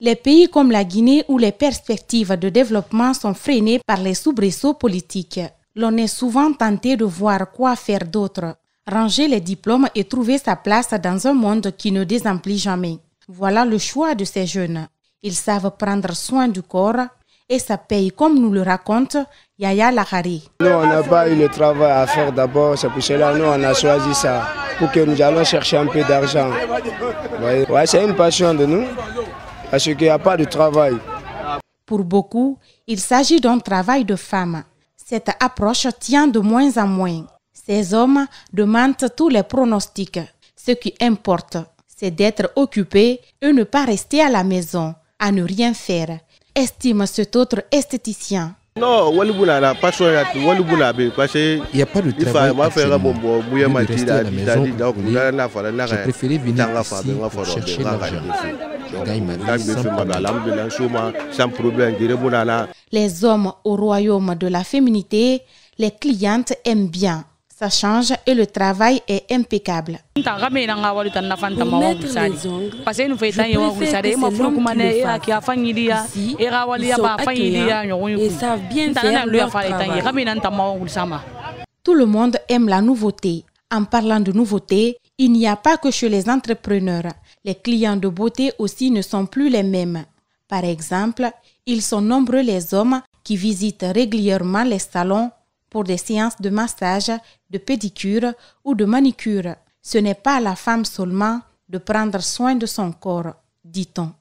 les pays comme la Guinée où les perspectives de développement sont freinées par les soubresauts politiques. L'on est souvent tenté de voir quoi faire d'autre, ranger les diplômes et trouver sa place dans un monde qui ne désemplit jamais. Voilà le choix de ces jeunes. Ils savent prendre soin du corps et ça paye, comme nous le raconte Yaya Lahari. Nous, on n'a pas eu le travail à faire d'abord, c'est pour cela nous, on a choisi ça, pour que nous allons chercher un peu d'argent. Ouais, c'est une passion de nous parce qu'il n'y a pas de travail. Pour beaucoup, il s'agit d'un travail de femme. Cette approche tient de moins en moins. Ces hommes demandent tous les pronostics. Ce qui importe, c'est d'être occupé et ne pas rester à la maison, à ne rien faire, estime cet autre esthéticien. Non, il n'y a pas de travail. Parce que il n'y a pas de travail. Je préférais venir ici chercher l'argent. Les hommes au royaume de la féminité, les clientes aiment bien. Ça change et le travail est impeccable. Tout le monde aime la nouveauté. En parlant de nouveauté, il n'y a pas que chez les entrepreneurs. Les clients de beauté aussi ne sont plus les mêmes. Par exemple, ils sont nombreux les hommes qui visitent régulièrement les salons pour des séances de massage, de pédicure ou de manicure. Ce n'est pas à la femme seulement de prendre soin de son corps, dit-on.